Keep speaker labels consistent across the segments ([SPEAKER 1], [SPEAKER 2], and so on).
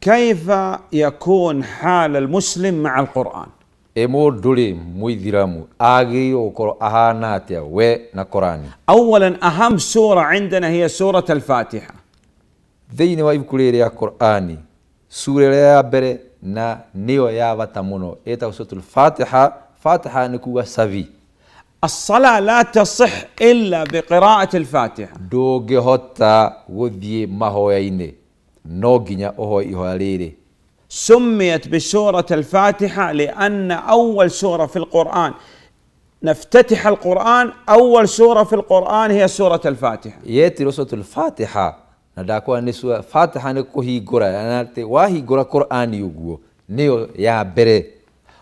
[SPEAKER 1] كيف يكون حال المسلم مع القرآن؟ امور دولي ميدرامو اغي وقراناتيا و نقراني اولا اهم سوره عندنا هي سوره الفاتحه ديني واي كوليريا قراني سوره لا بري نا نيو يا واتامونو ايتا سوره الفاتحه فاتحه نكو سافي الصلاة لا تصح إلا بقراءة الفاتحة دوغي هوتا ودي ما هو no nginya uhoe ihoya rĩrĩ سميت بسورة الفاتحة لأن أول سورة في القرآن نفتتح القرآن أول سورة في القرآن هي سورة الفاتحة يتي سورة الفاتحة ندakwa nĩ fatiha nĩ kũhingũra wahi gura qurani ũguo nĩyo ya mbere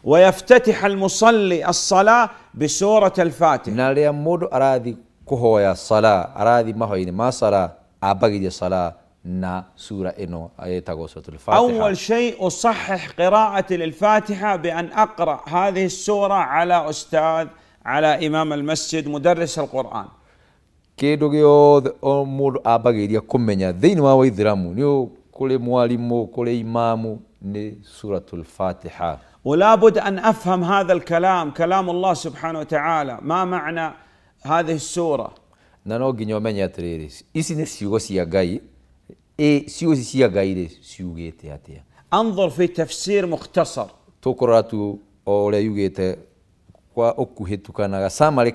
[SPEAKER 1] ويفتتح المصلي الصلاة بسورة الفاتحة na rĩrĩa mũndũ arathi kũhoya sala arathi mahoya-inĩ ma sala ambagĩria sala نا سورة إنه آيتها قصة الفاتحة أول
[SPEAKER 2] شيء أصحح قراءة للفاتحة بأن أقرأ هذه السورة على أستاذ على إمام المسجد مدرس القرآن
[SPEAKER 1] كيدو جيو أمور أباقي دي كمينيا دين ما ويدرامو نيو كل موالمو كل إمامو ني سورة الفاتحة ولابد أن أفهم هذا الكلام
[SPEAKER 2] كلام الله سبحانه وتعالى ما معنى هذه السورة
[SPEAKER 1] نانو جنيو مينيا تريريس إسي نسيوغو سيا إيه، انظر في تفسير مختصر توكراتو او لا كوا اوكو هيتو كانا ساما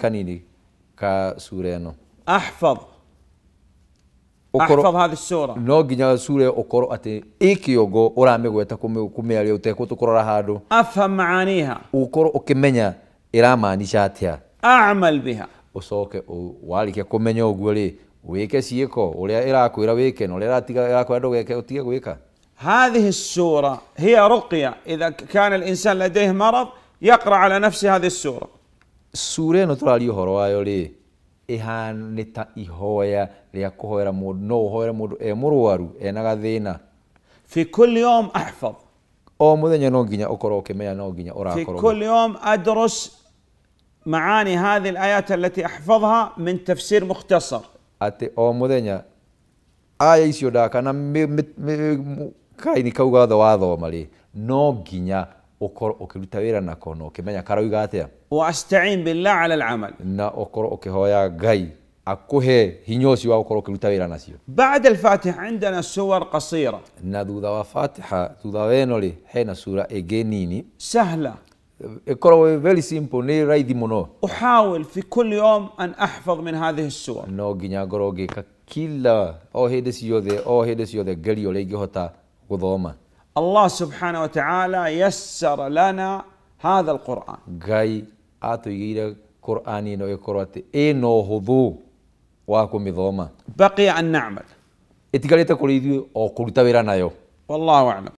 [SPEAKER 1] كا سورينو احفظ احفظ هذه السورة نو جنا سورة اوكرو اتي ايكيو غو اورامي غو تاكومي كومي اريو تاكو توكرا هادو افهم معانيها اوكرو اوكيمينيا ايراما نيشاتيا
[SPEAKER 2] اعمل بها
[SPEAKER 1] وسوكي او كومينيو غولي wike ciiko uria irakwira wike na uria irakwira ndugeke utige gwika
[SPEAKER 2] هذه السورة هي رقية إذا كان الإنسان لديه مرض يقرأ على
[SPEAKER 1] نفسه هذه السورة السورة نترالي هروايو يولي إهان نتا إهويا ليكوهيرا مود نو هويرا مود إمروارو إنغا دينا في كل يوم أحفظ أو مدنيا أكرو أكروكي ميا نونجينيا أراكرو في كل
[SPEAKER 2] يوم أدرس معاني هذه الآيات التي أحفظها من تفسير مختصر
[SPEAKER 1] atĩ o mũthenya aya icio ndakana karaini kau gatho wathoma rĩ no nginya ukorwo ukiruta wira na kono ukimenya karauga atia wastain billah ala alamal na ukorwo ukihoya ngai akuhe hinya ucio wa gukorwo ukiruta wira nacio bada alfatih indana suwar qasira na thutha wa fatiha thutha wa rĩ hena sura ĩngĩ nini sahla اقرأ فيري سيمبل ني راي دي منو احاول في كل يوم ان احفظ من هذه السور نو جينيا غروغي كلا او هيدس يوذي او هيدس يوذي غليو ليجي هوتا غضوما الله سبحانه وتعالى يسر لنا هذا القران جاي اتو ييرا قراني نو يقرات اي نو هدو واكو مضوما بقي ان نعمل اتقاليتا كوريديو او كورتا ويرانا يو والله اعلم